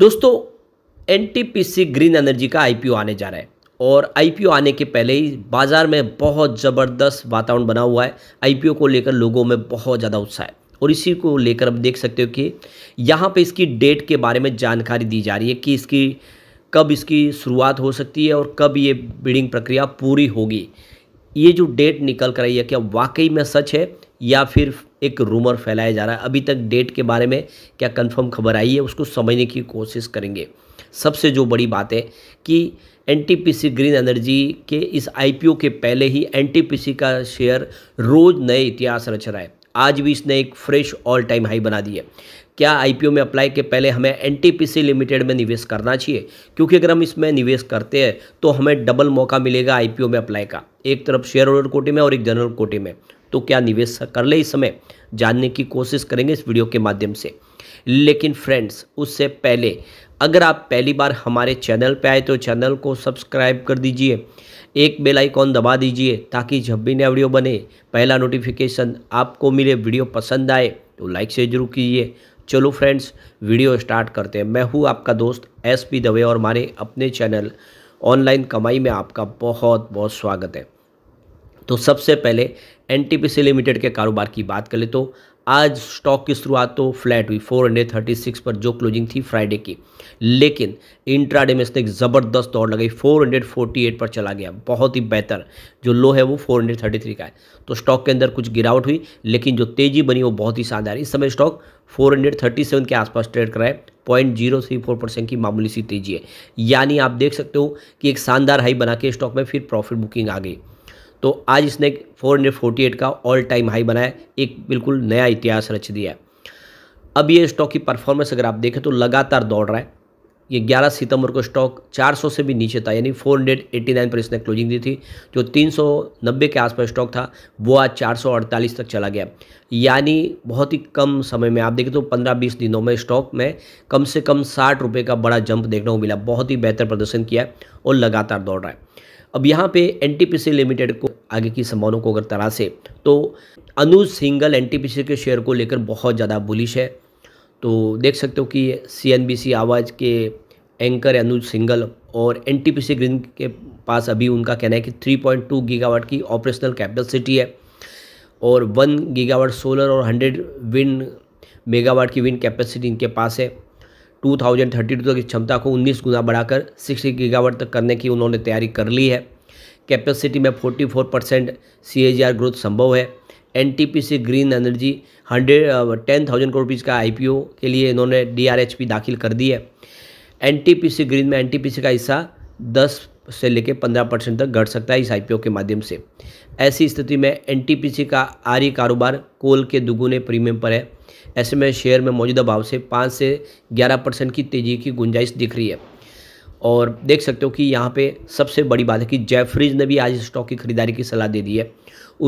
दोस्तों NTPC green energy का IPO आने जा रहा है और आईपीओ आने के पहले ही बाज़ार में बहुत ज़बरदस्त वातावरण बना हुआ है आईपीओ को लेकर लोगों में बहुत ज़्यादा उत्साह है और इसी को लेकर आप देख सकते हो कि यहाँ पे इसकी डेट के बारे में जानकारी दी जा रही है कि इसकी कब इसकी शुरुआत हो सकती है और कब ये बिडिंग प्रक्रिया पूरी होगी ये जो डेट निकल कर आई है क्या वाकई में सच है या फिर एक रूमर फैलाया जा रहा है अभी तक डेट के बारे में क्या कंफर्म खबर आई है उसको समझने की कोशिश करेंगे सबसे जो बड़ी बात है कि एनटीपीसी ग्रीन एनर्जी के इस आईपीओ के पहले ही एनटीपीसी का शेयर रोज़ नए इतिहास रच रहा है आज भी इसने एक फ्रेश ऑल टाइम हाई बना दी है क्या आईपीओ में अप्लाई के पहले हमें एनटीपीसी लिमिटेड में निवेश करना चाहिए क्योंकि अगर हम इसमें निवेश करते हैं तो हमें डबल मौका मिलेगा आईपीओ में अप्लाई का एक तरफ शेयर होल्डर कोटे में और एक जनरल कोटे में तो क्या निवेश कर ले इस समय जानने की कोशिश करेंगे इस वीडियो के माध्यम से लेकिन फ्रेंड्स उससे पहले अगर आप पहली बार हमारे चैनल पर आए तो चैनल को सब्सक्राइब कर दीजिए एक बेल आइकॉन दबा दीजिए ताकि जब भी नया वीडियो बने पहला नोटिफिकेशन आपको मिले वीडियो पसंद आए तो लाइक से जरूर कीजिए चलो फ्रेंड्स वीडियो स्टार्ट करते हैं मैं हूँ आपका दोस्त एस पी दवे और हमारे अपने चैनल ऑनलाइन कमाई में आपका बहुत बहुत स्वागत है तो सबसे पहले एन लिमिटेड के कारोबार की बात करें तो आज स्टॉक की शुरुआत तो फ्लैट हुई 436 पर जो क्लोजिंग थी फ्राइडे की लेकिन इंट्राडे में इसने एक ज़बरदस्त दौड़ लगाई 448 पर चला गया बहुत ही बेहतर जो लो है वो 433 का है तो स्टॉक के अंदर कुछ गिरावट हुई लेकिन जो तेज़ी बनी वो बहुत ही शानदार इस समय स्टॉक 437 के आसपास ट्रेड कर रहा है point zero three four percent की मामूली सी तेजी है यानी आप देख सकते हो कि एक शानदार हाई बना के स्टॉक में फिर प्रॉफिट बुकिंग आ गई तो आज इसने 448 का ऑल टाइम हाई बनाया एक बिल्कुल नया इतिहास रच दिया है अब ये स्टॉक की परफॉर्मेंस अगर आप देखें तो लगातार दौड़ रहा है ये 11 सितंबर को स्टॉक 400 से भी नीचे था यानी 489 पर इसने क्लोजिंग दी थी जो 390 के आसपास स्टॉक था वो आज 448 तक चला गया यानी बहुत ही कम समय में आप देखें तो 15-20 दिनों में स्टॉक में कम से कम साठ रुपये का बड़ा जंप देखने को मिला बहुत ही बेहतर प्रदर्शन किया और लगातार दौड़ रहा है अब यहाँ पे एनटीपीसी लिमिटेड को आगे की संभावनाओं को अगर तराशे तो अनुज सिंगल एनटीपीसी के शेयर को लेकर बहुत ज़्यादा बुलिश है तो देख सकते हो कि सीएनबीसी आवाज़ के एंकर अनुज सिंगल और एनटीपीसी ग्रीन के पास अभी उनका कहना है कि 3.2 गीगावाट की ऑपरेशनल कैपेसिटी है और 1 गीगावाट सोलर और 100 विंड मेगावाट की विंड कैपेसिटी इनके पास है 2032 तक इस क्षमता को 19 गुना बढ़ाकर 60 गीगावाट तक करने की उन्होंने तैयारी कर ली है कैपेसिटी में 44 परसेंट सी ग्रोथ संभव है N green energy hundred ten thousand crore rupees का आई के लिए इन्होंने डी दाखिल कर दी है एन ग्रीन में एन का हिस्सा दस से लेकर पंद्रह परसेंट तक घट सकता है इस आई के माध्यम से ऐसी स्थिति में एनटीपीसी का आरी कारोबार कोल के दुगुने प्रीमियम पर है ऐसे में शेयर में मौजूदा भाव से पाँच से ग्यारह परसेंट की तेज़ी की गुंजाइश दिख रही है और देख सकते हो कि यहाँ पे सबसे बड़ी बात है कि जेफ्रिज ने भी आज स्टॉक की खरीदारी की सलाह दे दी है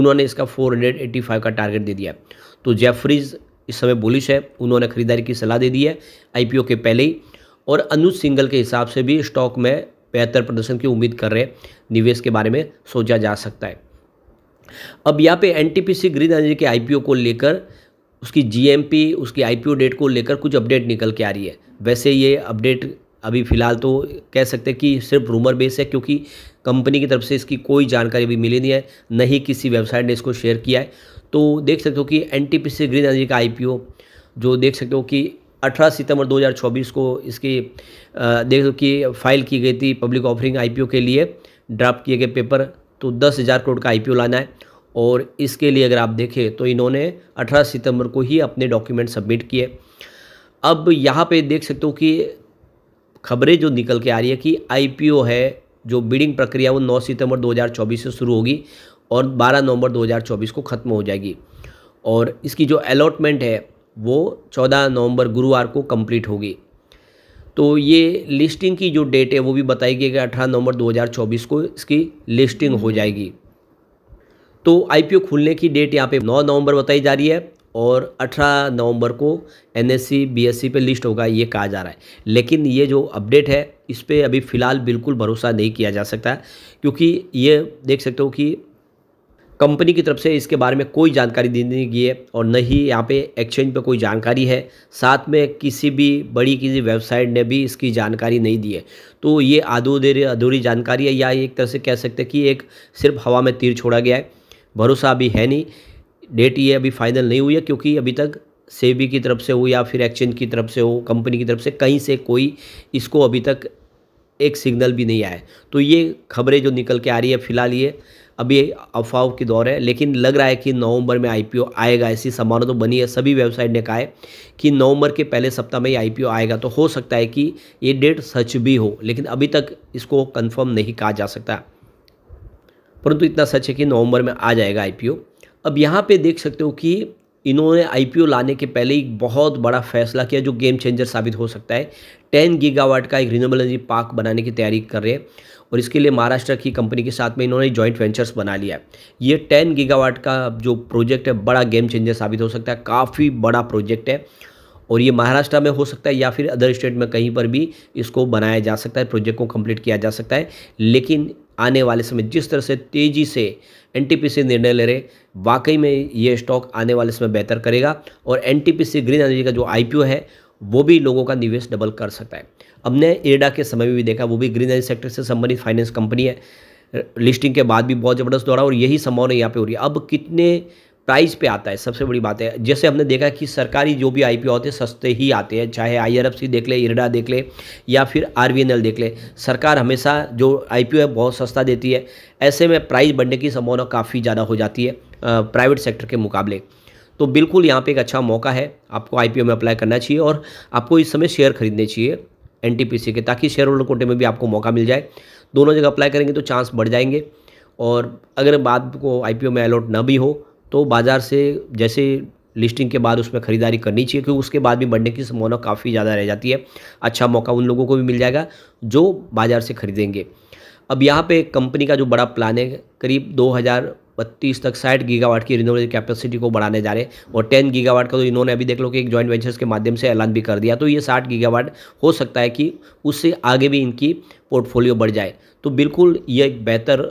उन्होंने इसका 485 का टारगेट दे दिया तो जेफ्रिज इस समय बुलिश है उन्होंने खरीदारी की सलाह दे दी है आई के पहले ही और अनुज सिंगल के हिसाब से भी स्टॉक में बेहतर प्रदर्शन की उम्मीद कर रहे निवेश के बारे में सोचा जा सकता है अब यहाँ पे एनटीपीसी ग्रीन एनर्जी के आईपीओ को लेकर उसकी जीएमपी उसकी आईपीओ डेट को लेकर कुछ अपडेट निकल के आ रही है वैसे ये अपडेट अभी फ़िलहाल तो कह सकते हैं कि सिर्फ रूमर बेस है क्योंकि कंपनी की तरफ से इसकी कोई जानकारी अभी मिली नहीं है न ही किसी वेबसाइट ने इसको शेयर किया है तो देख सकते हो कि एन ग्रीन एनर्जी का आई जो देख सकते हो कि 18 सितंबर 2024 को इसकी देख सको कि फाइल की गई थी पब्लिक ऑफरिंग आईपीओ के लिए ड्राफ्ट किए गए पेपर तो दस हज़ार करोड़ का आईपीओ लाना है और इसके लिए अगर आप देखें तो इन्होंने 18 सितंबर को ही अपने डॉक्यूमेंट सबमिट किए अब यहाँ पे देख सकते हो कि खबरें जो निकल के आ रही है कि आईपीओ है जो बिडिंग प्रक्रिया वो 9 सितंबर 2024 से शुरू होगी और 12 नवंबर 2024 को ख़त्म हो जाएगी और इसकी जो अलॉटमेंट है वो चौदह नवंबर गुरुवार को कंप्लीट होगी तो ये लिस्टिंग की जो डेट है वो भी बताई गई कि अठारह नवंबर 2024 को इसकी लिस्टिंग हो जाएगी तो आईपीओ खुलने की डेट यहाँ पे 9 नवंबर बताई जा रही है और 18 नवंबर को एन एस सी पे लिस्ट होगा ये कहा जा रहा है लेकिन ये जो अपडेट है इस पर अभी फ़िलहाल बिल्कुल भरोसा नहीं किया जा सकता क्योंकि ये देख सकते हो कि कंपनी की तरफ से इसके बारे में कोई जानकारी दी नहीं गई है और न ही यहाँ पे एक्सचेंज पे कोई जानकारी है साथ में किसी भी बड़ी किसी वेबसाइट ने भी इसकी जानकारी नहीं दी है तो ये अधूरी अधूरी जानकारी है या एक तरह से कह सकते हैं कि एक सिर्फ हवा में तीर छोड़ा गया है भरोसा अभी है नहीं डेट ये अभी फाइनल नहीं हुई है क्योंकि अभी तक सेबी की तरफ से हो या फिर एक्सचेंज की तरफ से हो कंपनी की तरफ से कहीं से कोई इसको अभी तक एक सिग्नल भी नहीं आया तो ये खबरें जो निकल के आ रही है फ़िलहाल ये अभी अफवाह के दौर है लेकिन लग रहा है कि नवंबर में आईपीओ आएगा ऐसी संभावना तो बनी है सभी वेबसाइट ने कहा है कि नवंबर के पहले सप्ताह में ये आईपीओ आएगा तो हो सकता है कि ये डेट सच भी हो लेकिन अभी तक इसको कन्फर्म नहीं कहा जा सकता परंतु इतना सच है कि नवंबर में आ जाएगा आईपीओ अब यहाँ पे देख सकते हो कि इन्होंने ओ लाने के पहले ही बहुत बड़ा फैसला किया जो गेम चेंजर साबित हो सकता है टेन गीगावाट का एक रिन्यूएबल एनर्जी पार्क बनाने की तैयारी कर रहे हैं और इसके लिए महाराष्ट्र की कंपनी के साथ में इन्होंने जॉइंट वेंचर्स बना लिया है ये टेन गीगावाट का जो प्रोजेक्ट है बड़ा गेम चेंजर साबित हो सकता है काफ़ी बड़ा प्रोजेक्ट है और ये महाराष्ट्र में हो सकता है या फिर अदर स्टेट में कहीं पर भी इसको बनाया जा सकता है प्रोजेक्ट को कंप्लीट किया जा सकता है लेकिन आने वाले समय जिस तरह से तेज़ी से एनटीपीसी निर्णय ले रहे वाकई में ये स्टॉक आने वाले समय बेहतर करेगा और एनटीपीसी ग्रीन एनर्जी का जो आईपीओ है वो भी लोगों का निवेश डबल कर सकता है हमने एरडा के समय में भी देखा वो भी ग्रीन एनर्जी सेक्टर से संबंधित फाइनेंस कंपनी है लिस्टिंग के बाद भी बहुत ज़बरदस्त दौड़ा और यही संभावना यहाँ पे हो रही है अब कितने प्राइस पे आता है सबसे बड़ी बात है जैसे हमने देखा कि सरकारी जो भी आईपीओ होते हैं सस्ते ही आते हैं चाहे आईआरएफसी देख ले इरडा देख ले या फिर आरवीएनएल देख ले सरकार हमेशा जो आईपीओ है बहुत सस्ता देती है ऐसे में प्राइस बढ़ने की संभावना काफ़ी ज़्यादा हो जाती है प्राइवेट सेक्टर के मुकाबले तो बिल्कुल यहाँ पे एक अच्छा मौका है आपको आईपीओ में अप्लाई करना चाहिए और आपको इस समय शेयर खरीदने चाहिए एनटीपीसी के ताकि शेयर होल्डर कोटे में भी आपको मौका मिल जाए दोनों जगह अप्लाई करेंगे तो चांस बढ़ जाएंगे और अगर बाद को आईपीओ में अलॉट ना भी हो तो बाज़ार से जैसे लिस्टिंग के बाद उसमें ख़रीदारी करनी चाहिए क्योंकि उसके बाद भी बढ़ने की संभावना काफ़ी ज़्यादा रह जाती है अच्छा मौका उन लोगों को भी मिल जाएगा जो बाज़ार से ख़रीदेंगे अब यहाँ पे कंपनी का जो बड़ा प्लान है करीब दो बत्तीस तक साठ गीगावाट की रिनोवेबल कैपेसिटी को बढ़ाने जा रहे हैं और टेन गीगावाट का तो इन्होंने अभी देख लो कि एक जॉइंट वेंचर्स के माध्यम से ऐलान भी कर दिया तो ये साठ गीगावाट हो सकता है कि उससे आगे भी इनकी पोर्टफोलियो बढ़ जाए तो बिल्कुल ये एक बेहतर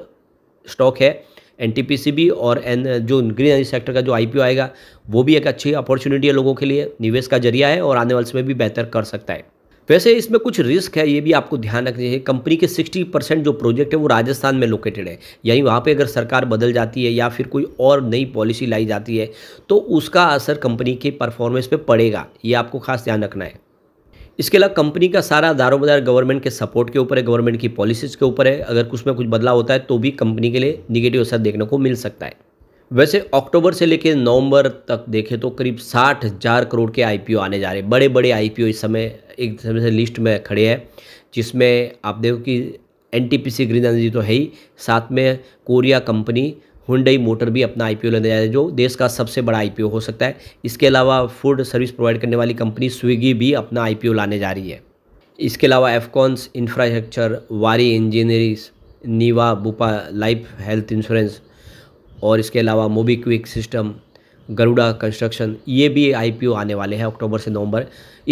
स्टॉक है एन और एन जो ग्रीन एनर्जी सेक्टर का जो आई आएगा वो भी एक अच्छी अपॉर्चुनिटी है लोगों के लिए निवेश का जरिया है और आने वाले समय भी बेहतर कर सकता है वैसे इसमें कुछ रिस्क है ये भी आपको ध्यान रखना चाहिए कंपनी के 60 परसेंट जो प्रोजेक्ट है वो राजस्थान में लोकेटेड है यानी वहाँ पे अगर सरकार बदल जाती है या फिर कोई और नई पॉलिसी लाई जाती है तो उसका असर कंपनी के परफॉर्मेंस पे पड़ेगा ये आपको खास ध्यान रखना है इसके अलावा कंपनी का सारा दारो बाजार गवर्नमेंट के सपोर्ट के ऊपर है गवर्नमेंट की पॉलिसीज़ के ऊपर है अगर उसमें कुछ बदलाव होता है तो भी कंपनी के लिए निगेटिव असर देखने को मिल सकता है वैसे अक्टूबर से लेकर नवंबर तक देखें तो करीब साठ हज़ार करोड़ के आईपीओ आने जा रहे हैं बड़े बड़े आईपीओ इस समय एक समय से लिस्ट में खड़े हैं जिसमें आप देखो कि N T P C green energy तो है ही साथ में कोरिया कंपनी हुंडई मोटर भी अपना आईपीओ लेने जा रहे हैं जो देश का सबसे बड़ा आईपीओ हो सकता है इसके अलावा फूड सर्विस प्रोवाइड करने वाली कंपनी स्विगी भी अपना आईपीओ लाने जा रही है इसके अलावा Afcons infrastructure Waaree engineering Niva Bupa life health insurance और इसके अलावा मोबीक्विक सिस्टम गरुड़ा कंस्ट्रक्शन ये भी आईपीओ आने वाले हैं अक्टूबर से नवंबर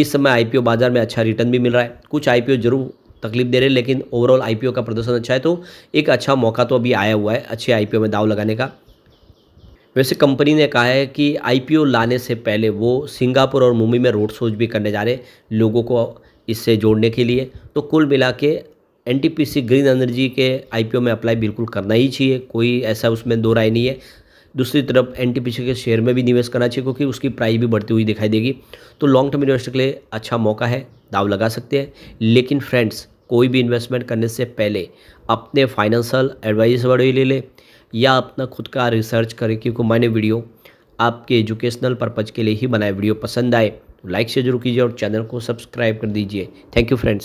इस समय आईपीओ बाज़ार में अच्छा रिटर्न भी मिल रहा है कुछ आईपीओ जरूर तकलीफ दे रहे हैं लेकिन ओवरऑल आईपीओ का प्रदर्शन अच्छा है तो एक अच्छा मौका तो अभी आया हुआ है अच्छे आईपीओ में दाव लगाने का वैसे कंपनी ने कहा है कि आईपीओ लाने से पहले वो सिंगापुर और मुंबई में रोड शोज भी करने जा रहे लोगों को इससे जोड़ने के लिए तो कुल मिला के एन ग्रीन एनर्जी के आई में अप्लाई बिल्कुल करना ही चाहिए कोई ऐसा उसमें दो राय नहीं है दूसरी तरफ एन के शेयर में भी निवेश करना चाहिए क्योंकि उसकी प्राइस भी बढ़ती हुई दिखाई देगी तो लॉन्ग टर्म इन्वेस्टर के लिए अच्छा मौका है दाव लगा सकते हैं लेकिन फ्रेंड्स कोई भी इन्वेस्टमेंट करने से पहले अपने फाइनेंशियल वाले ले लें या अपना खुद का रिसर्च करें क्योंकि मैंने वीडियो आपके एजुकेशनल पर्पज़ के लिए ही बनाए वीडियो पसंद आए लाइक तो से जरूर कीजिए और चैनल को सब्सक्राइब कर दीजिए थैंक यू फ्रेंड्स